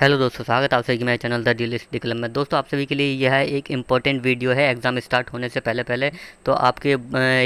hello दोस्तों स्वागत है आप सभी मेरे channel the deal study club में दोस्तों आप सभी के लिए यह है एक इम्पॉर्टेंट वीडियो है एग्ज़ाम स्टार्ट होने से पहले पहले तो आपके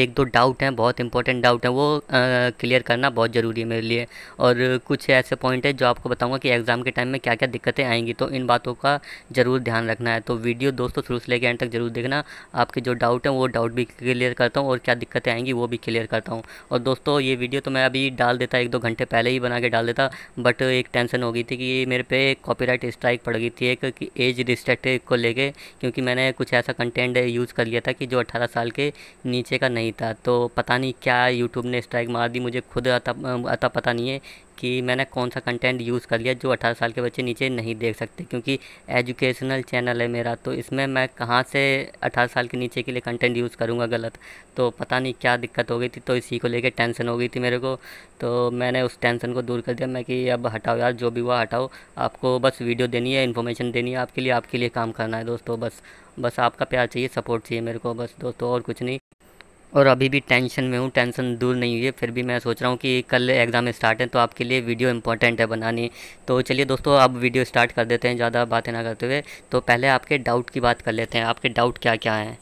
एक दो डाउट हैं बहुत इंपॉर्टेंट डाउट हैं वो क्लियर करना बहुत ज़रूरी है मेरे लिए और कुछ ऐसे पॉइंट है जो आपको बताऊँगा कि एग्ज़ाम के टाइम में क्या क्या दिक्कतें आएंगी तो इन बातों का ज़रूर ध्यान रखना है तो वीडियो दोस्तों शुरू से लेकर एंड तक जरूर देखना आपके जो डाउट हैं वो डाउट भी क्लियर करता हूँ और क्या दिक्कतें आएंगी वो भी क्लियर करता हूँ और दोस्तों ये वीडियो तो मैं अभी डाल देता एक दो घंटे पहले ही बना के डाल देता बट एक टेंशन हो गई थी कि मेरे पे कॉपीराइट स्ट्राइक पड़ गई थी एक कि एज रिस्ट्रिक्ट को लेके क्योंकि मैंने कुछ ऐसा कंटेंट यूज़ कर लिया था कि जो 18 साल के नीचे का नहीं था तो पता नहीं क्या यूट्यूब ने स्ट्राइक मार दी मुझे खुद अता अता पता नहीं है कि मैंने कौन सा कंटेंट यूज़ कर लिया जो 18 साल के बच्चे नीचे नहीं देख सकते क्योंकि एजुकेशनल चैनल है मेरा तो इसमें मैं कहाँ से 18 साल के नीचे के लिए कंटेंट यूज़ करूँगा गलत तो पता नहीं क्या दिक्कत हो गई थी तो इसी को लेके टेंशन हो गई थी मेरे को तो मैंने उस टेंशन को दूर कर दिया मैं कि अब हटाओ यार जो भी हुआ हटाओ आपको बस वीडियो देनी है इन्फॉर्मेशन देनी है आपके लिए आपके लिए काम करना है दोस्तों बस बस आपका प्यार चाहिए सपोर्ट चाहिए मेरे को बस दोस्तों और कुछ नहीं और अभी भी टेंशन में हूँ टेंशन दूर नहीं हुई है फिर भी मैं सोच रहा हूँ कि कल एग्ज़ाम स्टार्ट है तो आपके लिए वीडियो इंपॉर्टेंट है बनानी तो चलिए दोस्तों अब वीडियो स्टार्ट कर देते हैं ज़्यादा बातें ना करते हुए तो पहले आपके डाउट की बात कर लेते हैं आपके डाउट क्या क्या हैं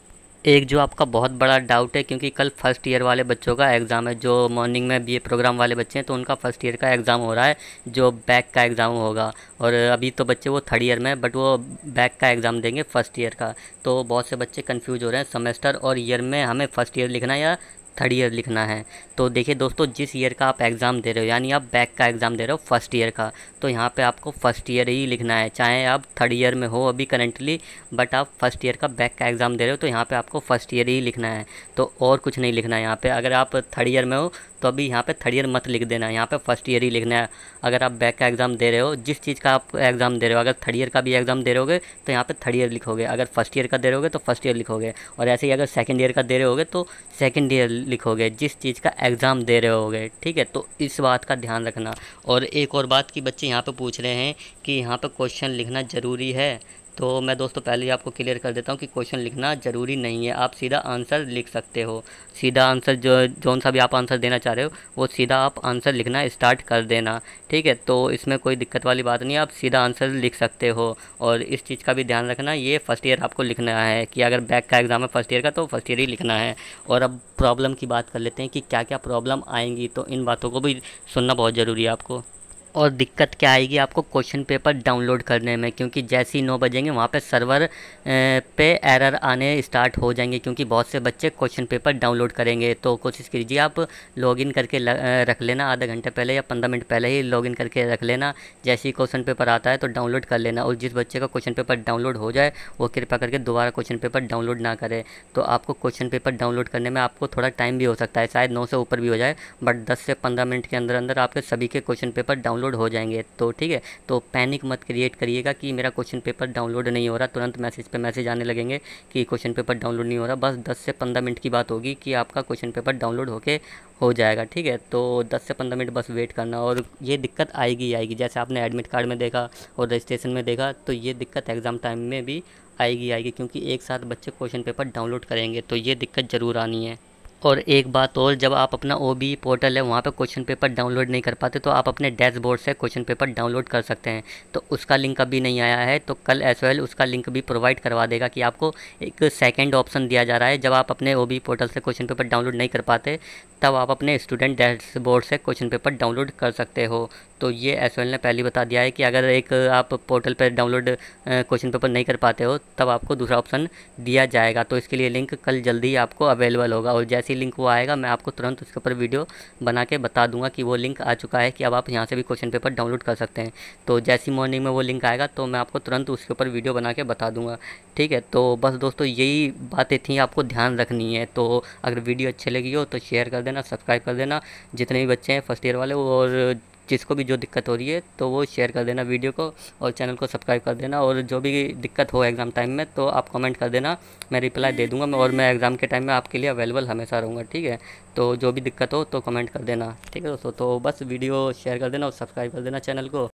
एक जो आपका बहुत बड़ा डाउट है क्योंकि कल फर्स्ट ईयर वाले बच्चों का एग्ज़ाम है जो मॉर्निंग में बीए प्रोग्राम वाले बच्चे हैं तो उनका फर्स्ट ईयर का एग्ज़ाम हो रहा है जो बैक का एग्ज़ाम होगा और अभी तो बच्चे वो थर्ड ईयर में है बट वो बैक का एग्ज़ाम देंगे फर्स्ट ईयर का तो बहुत से बच्चे कन्फ्यूज हो रहे हैं सेमेस्टर और ईयर में हमें फ़र्स्ट ईयर लिखना या थर्ड ईयर लिखना है तो देखिए दोस्तों जिस ईयर का आप एग्ज़ाम दे रहे हो यानी आप बैक का एग्ज़ाम दे रहे हो फर्स्ट ईयर का तो यहाँ पे आपको फर्स्ट ईयर ही लिखना है चाहे आप थर्ड ईयर में हो अभी करंटली बट आप फर्स्ट ईयर का बैक का एग्ज़ाम दे रहे हो तो यहाँ पर आपको फर्स्ट ईयर ही लिखना है तो और कुछ नहीं लिखना है यहाँ पर अगर आप थर्ड ईयर में हो तो अभी यहाँ पर थर्ड ईयर मत लिख देना यहाँ पर फर्स्ट ईयर ही लिखना है अगर आप बैक का एग्ज़ाम दे रहे हो जिस चीज़ का आप एग्ज़ाम दे रहे हो अगर थर्ड ईयर का भी एग्ज़ाम दे रहे तो यहाँ पर थर्ड ईयर लिखोगे अगर फर्स्ट ईयर का दे रहे तो फर्स्ट ईयर लिखोगे और ऐसे ही अगर सेकेंड ईयर का दे रहे तो सेकेंड ईयर लिखोगे जिस चीज़ का एग्ज़ाम दे रहे होगे ठीक है तो इस बात का ध्यान रखना और एक और बात कि बच्चे यहाँ पे पूछ रहे हैं कि यहाँ पे क्वेश्चन लिखना ज़रूरी है तो मैं दोस्तों पहले ही आपको क्लियर कर देता हूँ कि क्वेश्चन लिखना ज़रूरी नहीं है आप सीधा आंसर लिख सकते हो सीधा आंसर जो जौन सा भी आप आंसर देना चाह रहे हो वो सीधा आप आंसर लिखना स्टार्ट कर देना ठीक है तो इसमें कोई दिक्कत वाली बात नहीं है आप सीधा आंसर लिख सकते हो और इस चीज़ का भी ध्यान रखना ये फर्स्ट ईयर आपको लिखना है कि अगर बैक का एग्ज़ाम है फर्स्ट ईयर का तो फर्स्ट ईयर ही लिखना है और अब प्रॉब्लम की बात कर लेते हैं कि क्या क्या प्रॉब्लम आएंगी तो इन बातों को भी सुनना बहुत ज़रूरी है आपको और दिक्कत क्या आएगी आपको क्वेश्चन पेपर डाउनलोड करने में क्योंकि जैसे ही नौ बजेंगे वहाँ पे सर्वर पे एरर आने स्टार्ट हो जाएंगे क्योंकि बहुत से बच्चे क्वेश्चन पेपर डाउनलोड करेंगे तो कोशिश कीजिए आप लॉगिन करके रख लेना आधा घंटे पहले या पंद्रह मिनट पहले ही लॉगिन करके रख लेना जैसे ही क्वेश्चन पेपर आता है तो डाउनलोड कर लेना और जिस बच्चे का क्वेश्चन पेपर डाउनलोड हो जाए वो कृपया करके दोबारा क्वेश्चन पेपर डाउनलोड ना करे तो आपको क्वेश्चन पेपर डाउनलोड करने में आपको थोड़ा टाइम भी हो सकता है शायद नौ से ऊपर भी हो जाए बट दस से पंद्रह मिनट के अंदर अंदर आपके सभी के क्वेश्चन पेपर डाउनलोड डाउनलोड हो जाएंगे तो ठीक है तो पैनिक मत क्रिएट करिएगा कि मेरा क्वेश्चन पेपर डाउनलोड नहीं हो रहा तुरंत मैसेज पे मैसेज आने लगेंगे कि क्वेश्चन पेपर डाउनलोड नहीं हो रहा बस दस से पंद्रह मिनट की बात होगी कि आपका क्वेश्चन पेपर डाउनलोड होके हो जाएगा ठीक है तो 10 से 15 मिनट बस वेट करना और ये दिक्कत आएगी आएगी जैसे आपने एडमिट कार्ड में देखा और रजिस्ट्रेशन में देखा तो ये दिक्कत एग्ज़ाम टाइम में भी आएगी आएगी क्योंकि एक साथ बच्चे क्वेश्चन पेपर डाउनलोड करेंगे तो ये दिक्कत ज़रूर आनी है और एक बात और जब आप अपना ओ बी पोर्टल है वहाँ पर क्वेश्चन पेपर डाउनलोड नहीं कर पाते तो आप अपने डैशबोर्ड से क्वेश्चन पेपर डाउनलोड कर सकते हैं तो उसका लिंक अभी नहीं आया है तो कल एस उसका लिंक भी प्रोवाइड करवा देगा कि आपको एक सेकेंड ऑप्शन दिया जा रहा है जब आप अपने ओ बी पोर्टल से क्वेश्चन पेपर डाउनलोड नहीं कर पाते तब आप अपने स्टूडेंट डैशबोर्ड से क्वेश्चन पेपर डाउनलोड कर सकते हो तो ये एस ने पहले बता दिया है कि अगर एक आप पोर्टल पर डाउनलोड क्वेश्चन पेपर नहीं कर पाते हो तब आपको दूसरा ऑप्शन दिया जाएगा तो इसके लिए लिंक कल जल्दी आपको अवेलेबल होगा और जैसे इसी लिंक वो आएगा मैं आपको तुरंत उसके ऊपर वीडियो बना के बता दूंगा कि वो लिंक आ चुका है कि अब आप यहाँ से भी क्वेश्चन पेपर डाउनलोड कर सकते हैं तो जैसी मॉर्निंग में वो लिंक आएगा तो मैं आपको तुरंत उसके ऊपर वीडियो बना के बता दूंगा ठीक है तो बस दोस्तों यही बातें थी आपको ध्यान रखनी है तो अगर वीडियो अच्छी लगी हो तो शेयर कर देना सब्सक्राइब कर देना जितने भी बच्चे हैं फर्स्ट ईयर वाले और जिसको भी जो दिक्कत हो रही है तो वो शेयर कर देना वीडियो को और चैनल को सब्सक्राइब कर देना और जो भी दिक्कत हो एग्ज़ाम टाइम में तो आप कमेंट कर देना मैं रिप्लाई दे दूँगा मैं और मैं एग्ज़ाम के टाइम में आपके लिए अवेलेबल हमेशा रहूँगा ठीक है तो जो भी दिक्कत हो तो कमेंट कर देना ठीक है दोस्तों तो बस वीडियो शेयर कर देना और सब्सक्राइब कर देना चैनल को